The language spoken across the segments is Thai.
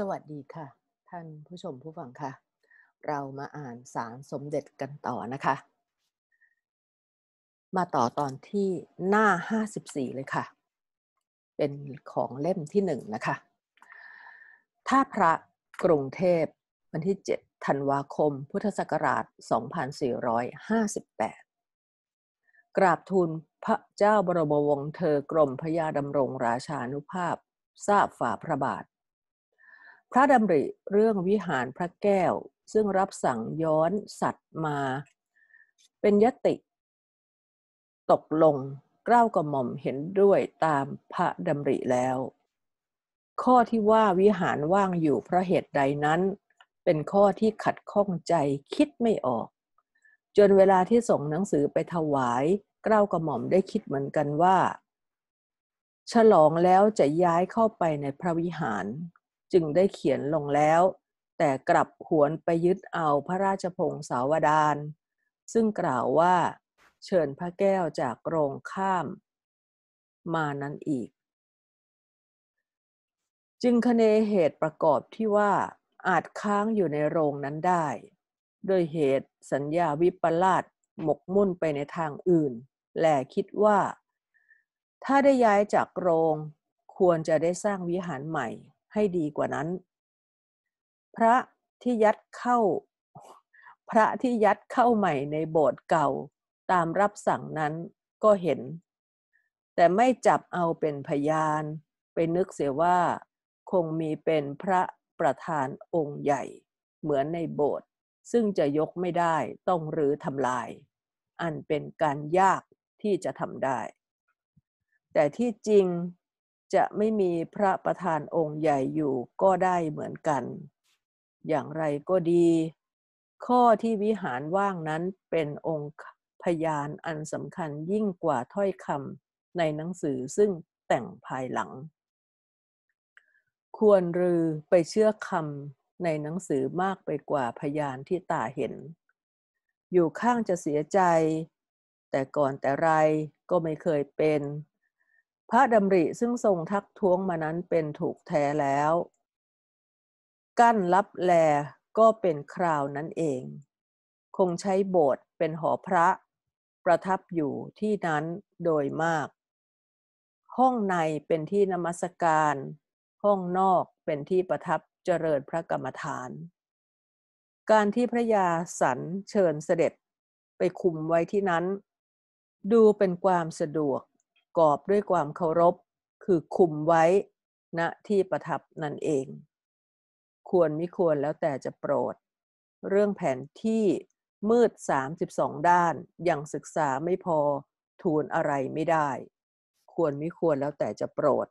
สวัสดีค่ะ ท่านผู้ชมผู้ฟังค่ะ เรามาอ่านสารสมเด็จกันต่อนะคะ มาต่อตอนที่หน้า 54 เลยค่ะ เป็นของเล่มที่หนึ่งนะคะ ท่าพระกรุงเทพวันที่ 7 ธันวาคม พุทธศักราช2458 กราบทูลพระเจ้าบรมวงศ์เธอกรมพระยาดำรงราชานุภาพ ทราบฝ่าพระบาทพระดำริเรื่องวิหารพระแก้วซึ่งรับสั่งย้อนสัตว์มา เป็นยติตกลง เกล้ากระหม่อมเห็นด้วยตามพระดำริแล้ว ข้อที่ว่าวิหารว่างอยู่เพราะเหตุใดนั้น เป็นข้อที่ขัดข้องใจคิดไม่ออก จนเวลาที่ส่งหนังสือไปถวาย เกล้ากระหม่อมได้คิดเหมือนกันว่า ฉลองแล้วจะย้ายเข้าไปในพระวิหารจึงได้เขียนลงแล้ว แต่กลับหวนไปยึดเอาพระราชพงศาวดารซึ่งกล่าวว่าเชิญพระแก้วจากโรงข้าม มานั้นอีก จึงคเนเหตุประกอบที่ว่าอาจค้างอยู่ในโรงนั้นได้ โดยเหตุสัญญาวิปลาสหมกมุ่นไปในทางอื่น และคิดว่า ถ้าได้ย้ายจากโรงควรจะได้สร้างวิหารใหม่ให้ดีกว่านั้น พระที่ยัดเข้า พระที่ยัดเข้าใหม่ในโบสถ์เก่าตามรับสั่งนั้นก็เห็น แต่ไม่จับเอาเป็นพยานไปนึกเสียว่าคงมีเป็นพระประธานองค์ใหญ่ เหมือนในโบสถ์ซึ่งจะยกไม่ได้ต้องรื้อทำลาย อันเป็นการยากที่จะทำได้ แต่ที่จริงจะไม่มีพระประธานองค์ใหญ่อยู่ก็ได้เหมือนกัน อย่างไรก็ดี ข้อที่วิหารว่างนั้นเป็นองค์พยานอันสำคัญยิ่งกว่าถ้อยคำในหนังสือซึ่งแต่งภายหลัง ควรรือไปเชื่อคำในหนังสือมากไปกว่าพยานที่ตาเห็น อยู่ข้างจะเสียใจ แต่ก่อนแต่ไรก็ไม่เคยเป็นพระดำริซึ่งทรงทักท้วงมานั้นเป็นถูกแท้แล้ว กั้นรับแลก็เป็นคราวนั้นเอง คงใช้โบสถ์เป็นหอพระ ประทับอยู่ที่นั้นโดยมาก ห้องในเป็นที่นมัสการ ห้องนอกเป็นที่ประทับเจริญพระกรรมฐาน การที่พระยาสันเชิญเสด็จไปคุมไว้ที่นั้น ดูเป็นความสะดวกกอบด้วยความเคารพคือคุมไว้ณที่ประทับนั่นเอง ควรไม่ควรแล้วแต่จะโปรด เรื่องแผนที่มืด 32 ด้านยังศึกษาไม่พอทูลอะไรไม่ได้ ควรไม่ควรแล้วแต่จะโปรด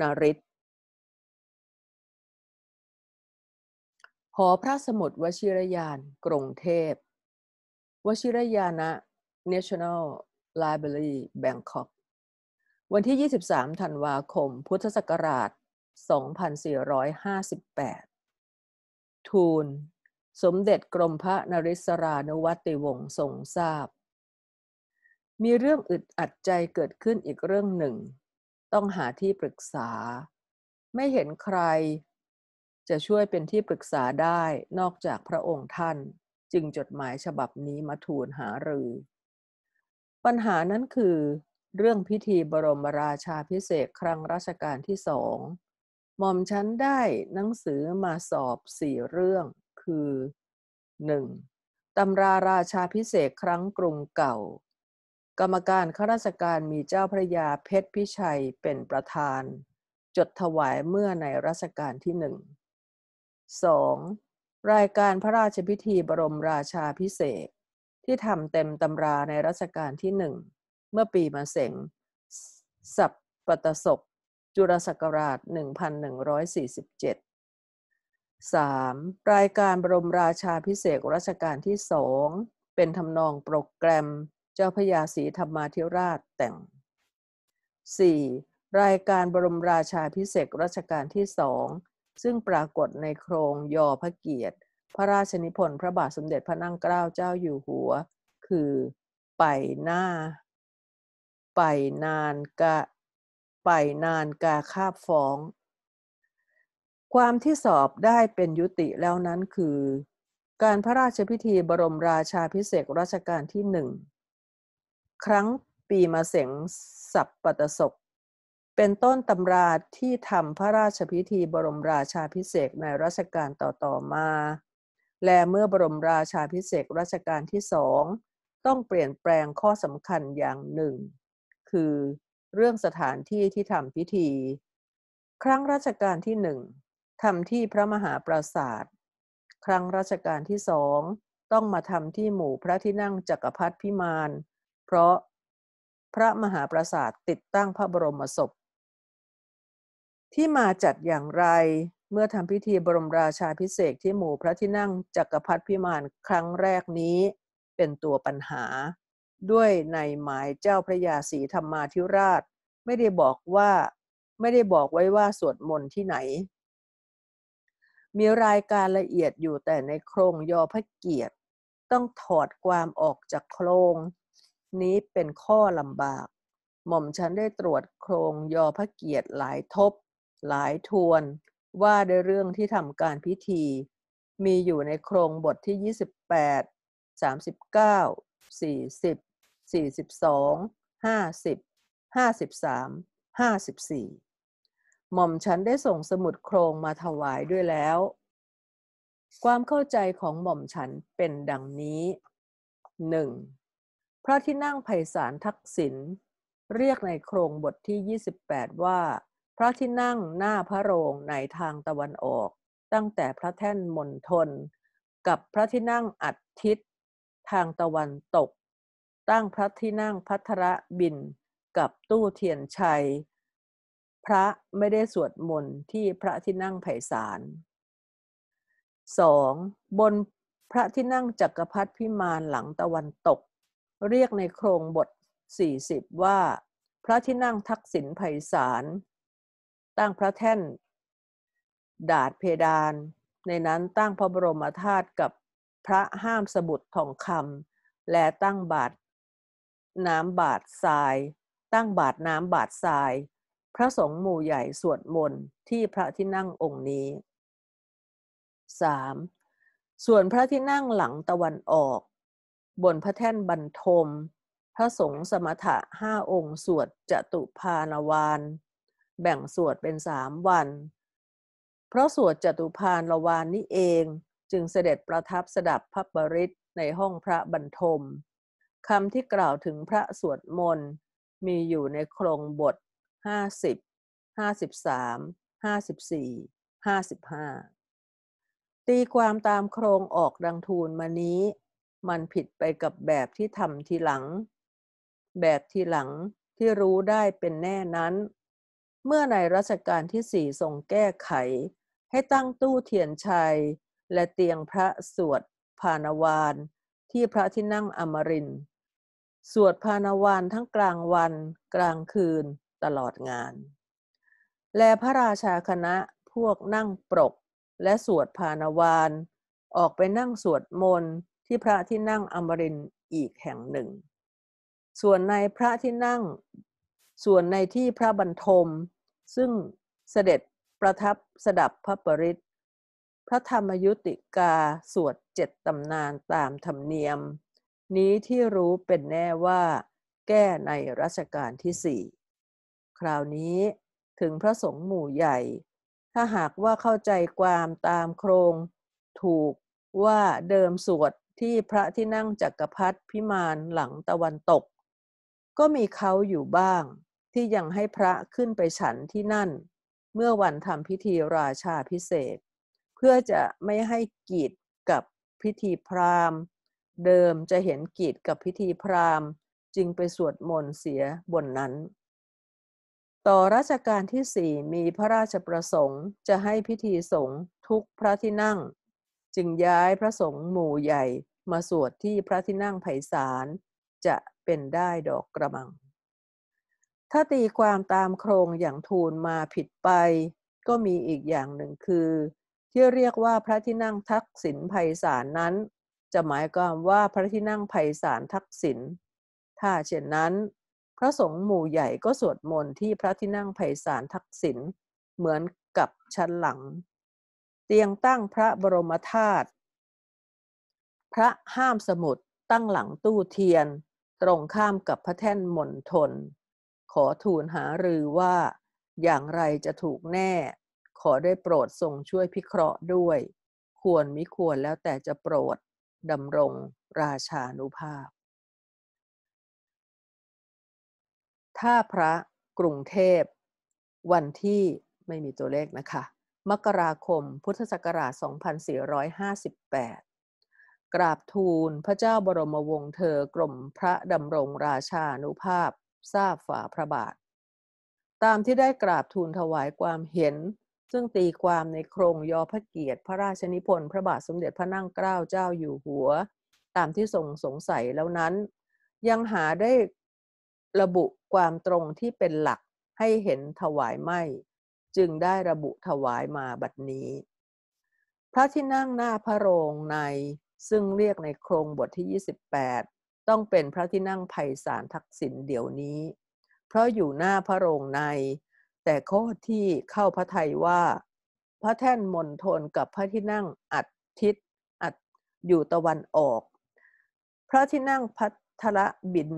นาริศหอพระสมุดวชิรยานกรุงเทพวชิรยานะ National Library Bangkok วันที่ 23 ธันวาคม พุทธศักราช 2458 ทูล สมเด็จกรมพระนริศรานวัติวงศ์ทรงทราบ มีเรื่องอึดอัดใจเกิดขึ้นอีกเรื่องหนึ่ง ต้องหาที่ปรึกษา ไม่เห็นใคร จะช่วยเป็นที่ปรึกษาได้นอกจากพระองค์ท่านจึงจดหมายฉบับนี้มาทูลหารือ ปัญหานั้นคือเรื่องพิธีบรมราชาพิเศษครั้งรัชกาลที่สองหม่อมฉันได้หนังสือมาสอบสี่เรื่องคือ 1. ตำราราชาพิเศษครั้งกรุงเก่า กรรมการข้าราชการมีเจ้าพระยาเพชรพิชัยเป็นประธาน จดถวายเมื่อในรัชกาลที่หนึ่ง 2. รายการพระราชพิธีบรมราชาพิเศษที่ทำเต็มตำราในรัชกาลที่หนึ่งเมื่อปีมาเสงสัปปตศกจุลศักราช1147 3. รายการบรมราชาพิเศษรัชกาลที่สอง เป็นทำนองโปรแกรมเจ้าพยาศีธรรมาธิราชแต่ง 4. รายการบรมราชาพิเศษรัชกาลที่สอง ซึ่งปรากฏในโครงยอพระเกียรติ พระราชนิพนธ์พระบาทสมเด็จพระนั่งเกล้าเจ้าอยู่หัว คือ ไปหน้าไปนานกะไปนานกาคาบฟ้อง ความที่สอบได้เป็นยุติแล้วนั้นคือ การพระราชพิธีบรมราชาพิเศษรัชกาลที่หนึ่ง ครั้งปีมาเสงสับปตศกเป็นต้นตำราที่ทำพระราชพิธีบรมราชาพิเศษในรัชกาลต่อ ๆ มา และเมื่อบรมราชาพิเศษรัชกาลที่สองต้องเปลี่ยนแปลงข้อสำคัญอย่างหนึ่งคือเรื่องสถานที่ที่ทำพิธี ครั้งราชการที่หนึ่งทำที่พระมหาปราสาทครั้งราชการที่สองต้องมาทำที่หมู่พระที่นั่งจักรพรรดิพิมานเพราะพระมหาปราสาทติดตั้งพระบรมศพที่มาจัดอย่างไรเมื่อทำพิธีบรมราชาพิเศษที่หมู่พระที่นั่งจักรพรรดิพิมานครั้งแรกนี้เป็นตัวปัญหาด้วยในหมายเจ้าพระยาศรีธรรมาธิราช ไม่ได้บอกว่าไม่ได้บอกไว้ว่าสวดมนต์ที่ไหน มีรายการละเอียดอยู่แต่ในโครงยอพระเกียรติ ต้องถอดความออกจากโครง นี้เป็นข้อลำบาก หม่อมฉันได้ตรวจโครงยอพระเกียรติหลายทบ หลายทวนว่าในเรื่องที่ทำการพิธี มีอยู่ในโครงบทที่ 28 39 40สี่สิบสองห้าสิบห้าสิบสามห้าสิบสี่หม่อมฉันได้ส่งสมุดโครงมาถวายด้วยแล้ว ความเข้าใจของหม่อมฉันเป็นดังนี้หนึ่งพระที่นั่งไพศาลทักษิณ เรียกในโครงบทที่ 28 ว่า พระที่นั่งหน้าพระโรงในทางตะวันออก ตั้งแต่พระแท่นมนทน กับพระที่นั่งอัดทิศทางตะวันตกตั้งพระที่นั่งพัทระบินกับตู้เทียนชัย พระไม่ได้สวดมนต์ที่พระที่นั่งไผ่สาร 2. บนพระที่นั่งจักรพรรดิพิมานหลังตะวันตก เรียกในโครงบท 40 ว่าพระที่นั่งทักษิณไผ่สาร ตั้งพระแท่นดาดเพดานในนั้นตั้งพระบรมธาตุกับพระห้ามสมุดทองคำและตั้งบาทน้ำบาดทราย ตั้งบาดน้ำบาดทราย พระสงฆ์หมู่ใหญ่สวดมนต์ที่พระที่นั่งองค์นี้ 3. ส่วนพระที่นั่งหลังตะวันออก บนพระแท่นบรรทม พระสงฆ์สมถะห้าองค์สวดจตุพานวานแบ่งสวดเป็นสามวัน เพราะสวดจตุพานวานนี้เองจึงเสด็จประทับสดับพระบริตในห้องพระบรรทมคำที่กล่าวถึงพระสวดมนต์มีอยู่ในโครงบท 50 53 54 55 ตีความตามโครงออกดังทูลมานี้ มันผิดไปกับแบบที่ทำทีหลัง แบบทีหลังที่รู้ได้เป็นแน่นั้น เมื่อในรัชกาลที่สี่ทรงแก้ไข ให้ตั้งตู้เทียนชัยและเตียงพระสวดภานวานที่พระที่นั่งอมรินทร์สวดภานวานทั้งกลางวันกลางคืนตลอดงาน และพระราชาคณะพวกนั่งปรก และสวดภานวานออกไปนั่งสวดมนต์ที่พระที่นั่งอมรินอีกแห่งหนึ่ง ส่วนในพระที่นั่ง ส่วนในที่พระบรรทม ซึ่งเสด็จประทับสดับพระปริศพระธรรมยุติกาสวดเจ็ดตำนานตามธรรมเนียมนี้ที่รู้เป็นแน่ว่าแก้ในรัชกาลที่สี่คราวนี้ถึงพระสงฆ์หมู่ใหญ่ ถ้าหากว่าเข้าใจความตามโครง ถูกว่าเดิมสวดที่พระที่นั่งจักกรพรรดิพิมานหลังตะวันตก ก็มีเขาอยู่บ้างที่ยังให้พระขึ้นไปฉันที่นั่น เมื่อวันทำพิธีราชาพิเศษ เพื่อจะไม่ให้กีดกับพิธีพราหมณ์เดิมจะเห็นกีดกับพิธีพราหมณ์จึงไปสวดมนต์เสียบนนั้น ต่อราชการที่สี่มีพระราชประสงค์จะให้พิธีสงฆ์ทุกพระที่นั่ง จึงย้ายพระสงฆ์หมู่ใหญ่มาสวดที่พระที่นั่งไ่ศาลจะเป็นได้ดอกกระมัง ถ้าตีความตามโครงอย่างทูลมาผิดไป ก็มีอีกอย่างหนึ่งคือ ที่เรียกว่าพระที่นั่งทักษิณไพศาลนั้นจะหมายความว่าพระที่นั่งไพศาลทักษิณถ้าเช่นนั้น พระสงฆ์หมู่ใหญ่ก็สวดมนต์ที่พระที่นั่งไพศาลทักษิณเหมือนกับชั้นหลัง เตียงตั้งพระบรมธาตุพระห้ามสมุดตั้งหลังตู้เทียนตรงข้ามกับพระแท่นมนทนขอทูลหารือว่าอย่างไรจะถูกแน่ ขอได้โปรดทรงช่วยพิเคราะห์ด้วย ควรมิควรแล้วแต่จะโปรดดำรงราชานุภาพท่าพระกรุงเทพ วันที่ไม่มีตัวเลขนะคะ มกราคมพุทธศักราช 2458 กราบทูลพระเจ้าบรมวงศ์เธอกรม พระดำรงราชานุภาพทราบฝ่าพระบาท ตามที่ได้กราบทูลถวายความเห็นซึ่งตีความในโครงยอพระเกียรติพระราชนิพนธ์พระบาทสมเด็จพระนั่งเกล้าเจ้าอยู่หัว ตามที่ทรงสงสัยแล้วนั้น ยังหาได้ระบุความตรงที่เป็นหลักให้เห็นถวายไม่จึงได้ระบุถวายมาบัดนี้ พระที่นั่งหน้าพระโรงในซึ่งเรียกในโครงบทที่ 28 ต้องเป็นพระที่นั่งไพศาลทักษิณเดี๋ยวนี้ เพราะอยู่หน้าพระโรงในแต่ข้อที่เข้าพระไทยว่า พระแท่นมนทนกับพระที่นั่งอัดทิศอัดอยู่ตะวันออก พระที่นั่งพัทละบิน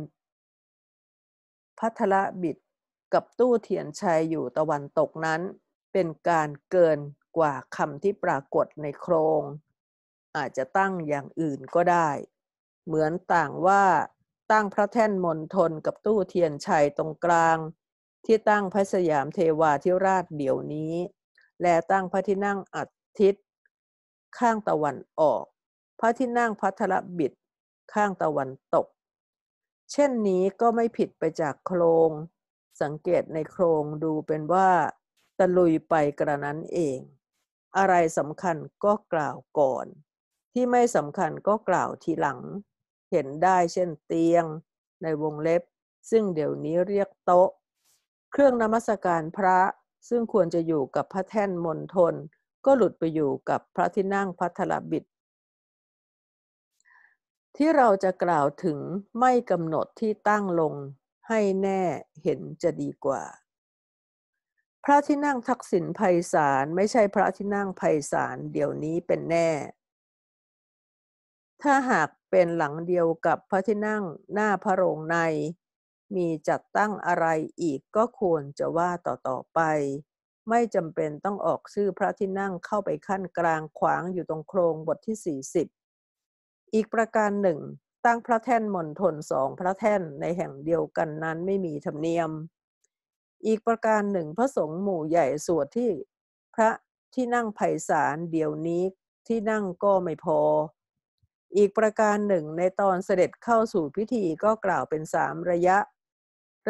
พัทละบิดกับตู้เทียนชัยอยู่ตะวันตกนั้นเป็นการเกินกว่าคำที่ปรากฏในโครง อาจจะตั้งอย่างอื่นก็ได้ เหมือนต่างว่าตั้งพระแท่นมนทนกับตู้เทียนชัยตรงกลางที่ตั้งพระสยามเทวาธิราชเดี๋ยวนี้ และตั้งพระที่นั่งอฐทิตย์ ข้างตะวันออก พระที่นั่งพัทรบิดข้างตะวันตก เช่นนี้ก็ไม่ผิดไปจากโครง สังเกตในโครงดูเป็นว่าตะลุยไปกระนั้นเอง อะไรสำคัญก็กล่าวก่อน ที่ไม่สำคัญก็กล่าวทีหลัง เห็นได้เช่นเตียงในวงเล็บ ซึ่งเดี๋ยวนี้เรียกโต๊ะเครื่องนมัสการพระซึ่งควรจะอยู่กับพระแท่นมณฑนก็หลุดไปอยู่กับพระที่นั่งพัทลบิด ที่เราจะกล่าวถึงไม่กำหนดที่ตั้งลงให้แน่เห็นจะดีกว่า พระที่นั่งทักษิณไพศาลไม่ใช่พระที่นั่งไพศาลเดี๋ยวนี้เป็นแน่ ถ้าหากเป็นหลังเดียวกับพระที่นั่งหน้าพระโรงในมีจัดตั้งอะไรอีกก็ควรจะว่าต่ออไป ไม่จำเป็นต้องออกชื่อพระที่นั่งเข้าไปขั้นกลางขวางอยู่ตรงโครงบทที่ 40 อีกประการหนึ่ง ตั้งพระแท่นมณฑลสองพระแท่น ในแห่งเดียวกันนั้นไม่มีธรรมเนียม อีกประการหนึ่งพระสงฆ์หมู่ใหญ่สวดที่ พระที่นั่งไพศาลเดี๋ยวนี้ที่นั่งก็ไม่พอ อีกประการหนึ่งในตอนเสด็จเข้าสู่พิธีก็กล่าวเป็นสามระยะ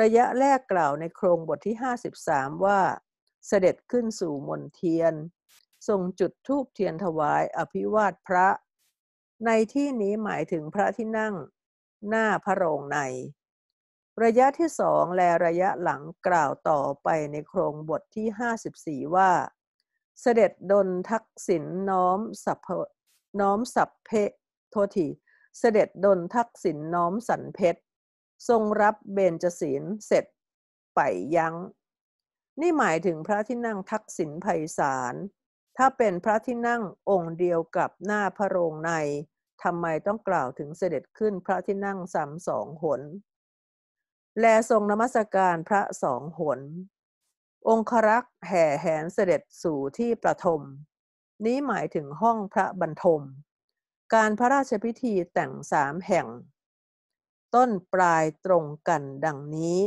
ระยะแรกกล่าวในโครงบทที่53 ว่า เสด็จขึ้นสู่มนเทียนทรงจุดธูปเทียนถวายอภิวาทพระ ในที่นี้หมายถึงพระที่นั่ง หน้าพระโรงในระยะที่สองและระยะหลังกล่าวต่อไปในโครงบทที่54 ว่า เสด็จดนทักษิณน้อมสัพน้อมสัพเพโททีเสด็จดนทักษิณน้อมสันเพชรทรงรับเบญจศีลเสร็จไปยัง้ง นี่หมายถึงพระที่นั่งทักษิณไพศาลถ้าเป็นพระที่นั่งองค์เดียวกับหน้าพระโรงในทำไมต้องกล่าวถึงเสด็จขึ้นพระที่นั่งสามสองหน แลทรงนมัสการพระสองหน องครักษ์แห่แหนเสด็จสู่ที่ประทมนี้หมายถึงห้องพระบรรทม การพระราชพิธีแต่งสามแห่งต้นปลายตรงกันดังนี้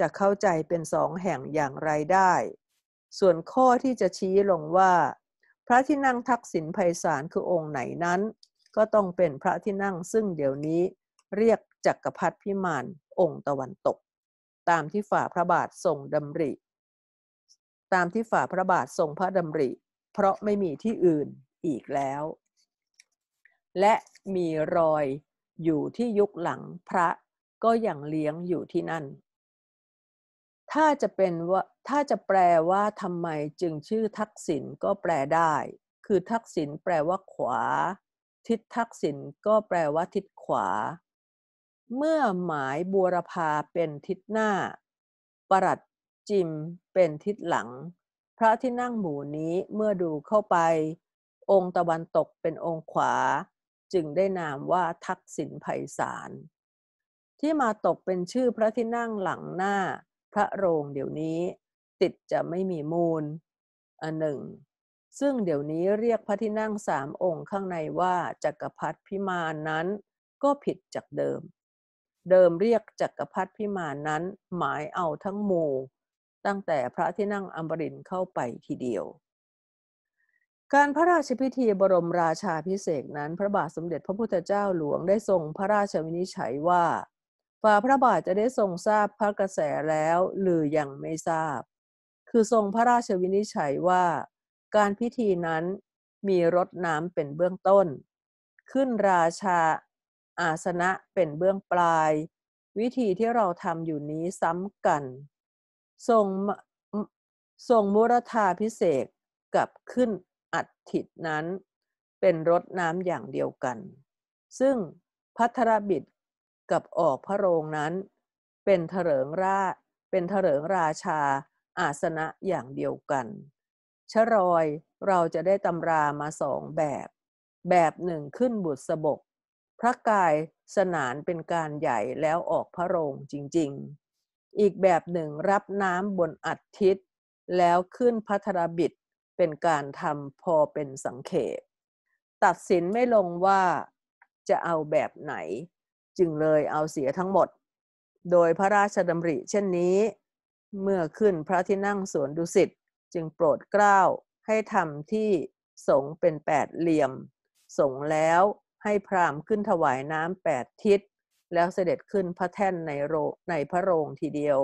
จะเข้าใจเป็นสองแห่งอย่างไรได้ ส่วนข้อที่จะชี้ลงว่า พระที่นั่งทักษิณไพศาลคือองค์ไหนนั้น ก็ต้องเป็นพระที่นั่งซึ่งเดี๋ยวนี้ เรียกจักรพรรดิพิมานองค์ตะวันตก ตามที่ฝ่าพระบาททรงดาริ ตามที่ฝ่าพระบาททรงพระดาริ เพราะไม่มีที่อื่นอีกแล้ว และมีรอยอยู่ที่ยุคหลังพระ ก็ยังเลี้ยงอยู่ที่นั่น ถ้าจะเป็นว่าถ้าจะแปลว่าทำไมจึงชื่อทักษิณก็แปลได้ คือทักษิณแปลว่าขวา ทิศทักษิณก็แปลว่าทิศขวา เมื่อหมายบัวรพาเป็นทิศหน้า ปรัดจิมเป็นทิศหลัง พระที่นั่งหมู่นี้เมื่อดูเข้าไป องค์ตะวันตกเป็นองค์ขวาจึงได้นามว่าทักษิณไพศาลที่มาตกเป็นชื่อพระที่นั่งหลังหน้า พระโรงเดี๋ยวนี้ติดจะไม่มีมูลอันหนึ่ง ซึ่งเดี๋ยวนี้เรียกพระที่นั่งสามองค์ข้างในว่าจักรพรรดิพิมานนั้น ก็ผิดจากเดิม เดิมเรียกจักรพรรดิพิมานนั้น หมายเอาทั้งหมู่ ตั้งแต่พระที่นั่งอมรินเข้าไปทีเดียวการพระราชพิธีบรมราชาพิเศษนั้น พระบาทสมเด็จพระพุทธเจ้าหลวงได้ทรงพระราชวินิจฉัยว่าฝ่าพระบาทจะได้ทรงทราบพระกระแสแล้วหรือยังไม่ทราบ คือทรงพระราชวินิจฉัยว่าการพิธีนั้นมีรดน้ำเป็นเบื้องต้น ขึ้นราชาอาสนะเป็นเบื้องปลาย วิธีที่เราทำอยู่นี้ซ้ำกัน ทรงทรงมุรธาพิเศษกับขึ้นอัฐินั้นเป็นรถน้ำอย่างเดียวกัน ซึ่งพัทรบิดกับออกพระโรงนั้น เป็นเถริงรา เป็นเถริงราชาอาสนะอย่างเดียวกัน ชรอยเราจะได้ตำรามาสองแบบ แบบหนึ่งขึ้นบุตรสบก พระกายสนานเป็นการใหญ่แล้วออกพระโรงจริงๆ อีกแบบหนึ่งรับน้ำบนอัฐิศแล้วขึ้นพัทรบิดเป็นการทำพอเป็นสังเขปตัดสินไม่ลงว่าจะเอาแบบไหน จึงเลยเอาเสียทั้งหมด โดยพระราชดำริเช่นนี้เมื่อขึ้นพระที่นั่งสวนดุสิต จึงโปรดเกล้า ให้ทำที่สงเป็นแปดเหลี่ยม สงแล้วให้พราหมณ์ขึ้นถวายน้ำแปดทิศแล้วเสด็จขึ้นพระแท่นในโรในพระโรงทีเดียว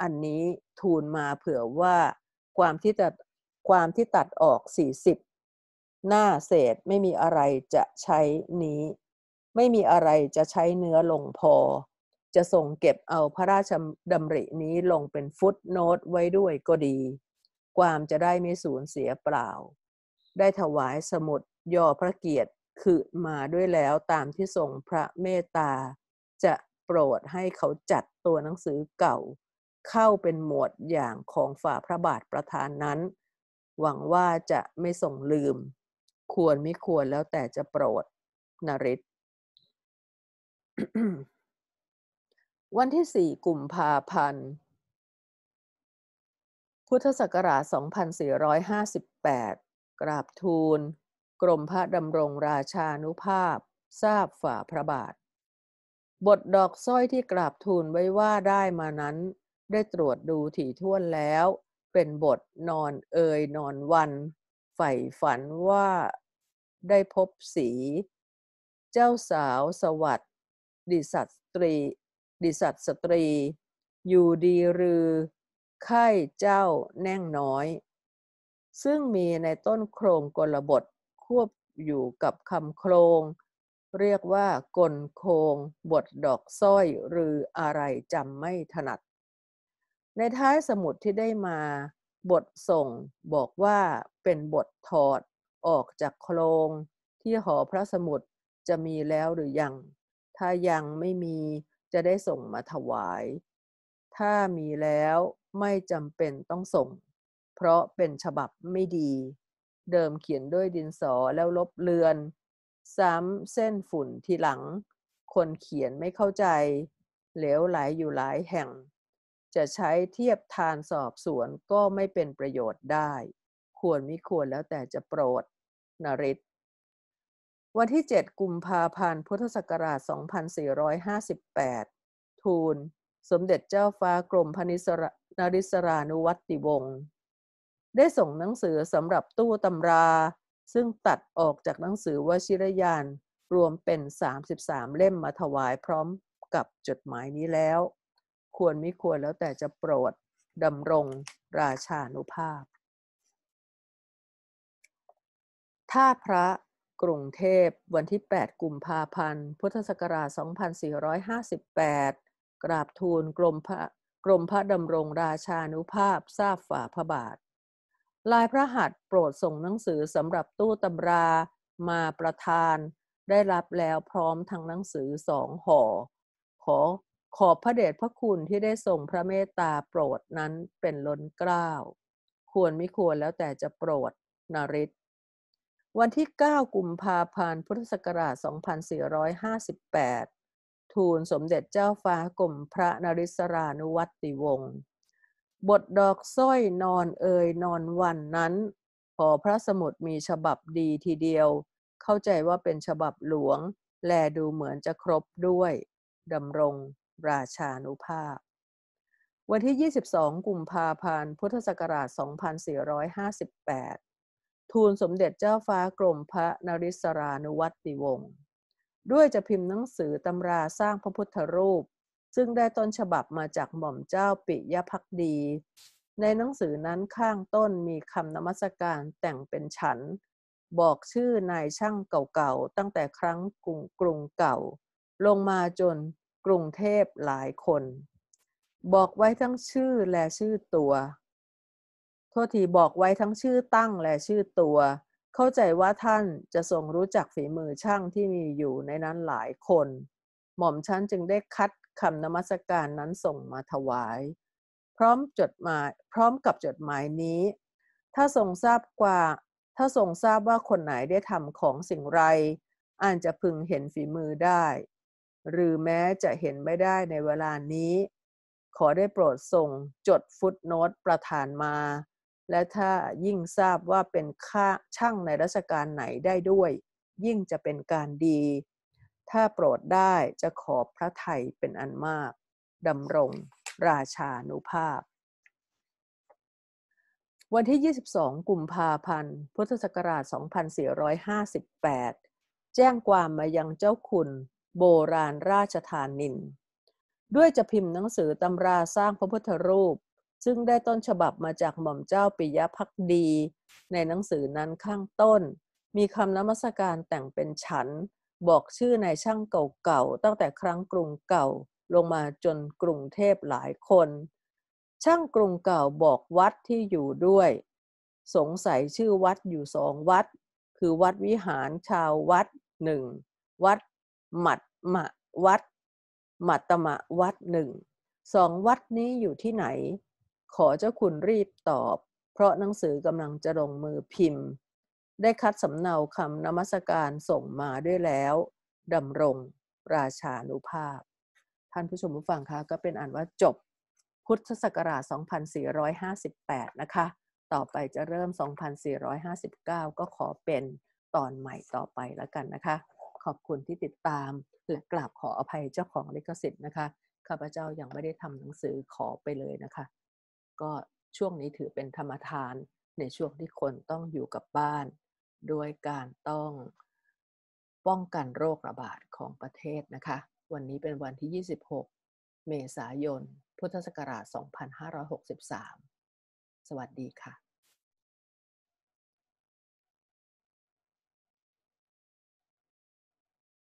อันนี้ทูลมาเผื่อว่าความที่จะความที่ตัดออก 40 หน้าเศษไม่มีอะไรจะใช้นี้ ไม่มีอะไรจะใช้เนื้อลงพอ จะส่งเก็บเอาพระราชดำรินี้ลงเป็นฟุตโนตไว้ด้วยก็ดี ความจะได้ไม่สูญเสียเปล่า ได้ถวายสมุดย่อพระเกียรติคือมาด้วยแล้วตามที่ทรงพระเมตตา จะโปรดให้เขาจัดตัวหนังสือเก่า เข้าเป็นหมวดอย่างของฝ่าพระบาทประธานนั้นหวังว่าจะไม่ส่งลืม ควรไม่ควรแล้วแต่จะโปรดนริศวันที่สี่กุมภาพันธ์ พุทธศักราช2458 กราบทูล กรมพระดำรงราชานุภาพ ทราบฝ่าพระบาท บทดอกสร้อยที่กราบทูลไว้ว่าได้มานั้น ได้ตรวจดูถี่ถ้วนแล้วเป็นบทนอนเอยนอนวันใฝ่ฝันว่าได้พบสี เจ้าสาวสวัสดิดิสัตตรี ดิสัตสตรี อยู่ดีรือ ไข่เจ้าแน่งน้อย ซึ่งมีในต้นโครงกลบทควบอยู่กับคำโครง เรียกว่ากลโครงบทดอกสร้อยหรืออะไรจำไม่ถนัดในท้ายสมุดที่ได้มา บทส่งบอกว่าเป็นบทถอดออกจากโครงที่หอพระสมุดจะมีแล้วหรือยัง ถ้ายังไม่มีจะได้ส่งมาถวาย ถ้ามีแล้วไม่จำเป็นต้องส่ง เพราะเป็นฉบับไม่ดี เดิมเขียนด้วยดินสอแล้วลบเลือน ซ้ำเส้นฝุ่นทีหลัง คนเขียนไม่เข้าใจเหลวไหลอยู่หลายแห่งจะใช้เทียบทานสอบสวนก็ไม่เป็นประโยชน์ได้ ควรมิควรแล้วแต่จะโปรดนริศวันที่ 7กุมภาพันธ์พุทธศักราช 2458 ทูลสมเด็จเจ้าฟ้ากรมพนิสรนริศรานุวัติวงศ์ได้ส่งหนังสือสำหรับตู้ตำรา ซึ่งตัดออกจากหนังสือวชิรยานรวมเป็น 33 เล่มมาถวายพร้อมกับจดหมายนี้แล้วควรไม่ควรแล้วแต่จะโปรดดำรงราชานุภาพ ท่าพระกรุงเทพวันที่ 8กุมภาพันธ์ พุทธศักราช2458 กราบทูลกรมพระกรมพระดำรงราชานุภาพทราบฝ่าพระบาท ลายพระหัต์โปรดส่งหนังสือสำหรับตู้ตำรามาประทานได้รับแล้วพร้อมทั้งหนังสือสองห่อ ขอขอบพระเดชพระคุณที่ได้ส่งพระเมตตาโปรดนั้นเป็นล้นเกล้า ควรไม่ควรแล้วแต่จะโปรดนริศวันที่ 9 กุมภาพันธ์พุทธศักราช 2458 ทูลสมเด็จเจ้าฟ้ากรมพระนริศรานุวัติวงศ์บทดอกสร้อยนอนเอยนอนวันนั้นขอพระสมุดมีฉบับดีทีเดียว เข้าใจว่าเป็นฉบับหลวง แลดูเหมือนจะครบด้วยดำรงราชานุภาพวันที่ 22กุมภาพันธ์พุทธศักราช2458 ทูลสมเด็จเจ้าฟ้ากรมพระนริศรานุวัติวงศ์ด้วยจะพิมพ์หนังสือตำราสร้างพระพุทธรูป ซึ่งได้ต้นฉบับมาจากหม่อมเจ้าปิยพักดี ในหนังสือนั้นข้างต้นมีคำนมัสการแต่งเป็นฉัน บอกชื่อนายช่างเก่าๆตั้งแต่ครั้งกรุงกรุงเก่าลงมาจนกรุงเทพหลายคน บอกไว้ทั้งชื่อและชื่อตัว โทษทีบอกไว้ทั้งชื่อตั้งและชื่อตัว เข้าใจว่าท่านจะทรงรู้จักฝีมือช่างที่มีอยู่ในนั้นหลายคน หม่อมชั้นจึงได้คัดคำนมัสการนั้นส่งมาถวาย พร้อมจดหมายพร้อมกับจดหมายนี้ ถ้าทรงทราบกว่า ถ้าทรงทราบว่าคนไหนได้ทำของสิ่งไรอาจจะพึงเห็นฝีมือได้หรือแม้จะเห็นไม่ได้ในเวลานี้ ขอได้โปรดส่งจดฟุตโนตประธานมา และถ้ายิ่งทราบว่าเป็นข่าช่างในรัชการไหนได้ด้วย ยิ่งจะเป็นการดี ถ้าโปรดได้จะขอบพระไทยเป็นอันมากดำรงราชานุภาพ วันที่ 22กุมภาพันธ์พุทธศักราช 2458 แจ้งความมายังเจ้าคุณโบราณราชธานินด้วยจะพิมพ์หนังสือตำราสร้างพระพุทธรูป ซึ่งได้ต้นฉบับมาจากหม่อมเจ้าปิยพักดี ในหนังสือนั้นข้างต้น มีคำนมัสการแต่งเป็นฉัน บอกชื่อในช่างเก่าๆ ตั้งแต่ครั้งกรุงเก่าลงมาจนกรุงเทพหลายคน ช่างกรุงเก่าบอกวัดที่อยู่ด้วย สงสัยชื่อวัดอยู่สองวัด คือวัดวิหารชาววัดหนึ่งวัดหมัดมะวัดหมัตมะวัดหนึ่ง สองวัดนี้อยู่ที่ไหน ขอเจ้าคุณรีบตอบ เพราะหนังสือกำลังจะลงมือพิมพ์ ได้คัดสำเนาคำนมัสการส่งมาด้วยแล้วดำรงราชานุภาพ ท่านผู้ชมผู้ฟังคะก็เป็นอันว่าจบ พุทธศักราช 2458 นะคะ ต่อไปจะเริ่ม 2459 ก็ขอเป็นตอนใหม่ต่อไปแล้วกันนะคะขอบคุณที่ติดตาม และกราบขออภัยเจ้าของลิขสิทธิ์นะคะ ข้าพเจ้ายังไม่ได้ทำหนังสือขอไปเลยนะคะ ก็ช่วงนี้ถือเป็นธรรมทานในช่วงที่คนต้องอยู่กับบ้านด้วยการต้องป้องกันโรคระบาดของประเทศนะคะ วันนี้เป็นวันที่ 26 เมษายน พุทธศักราช2563 สวัสดีค่ะ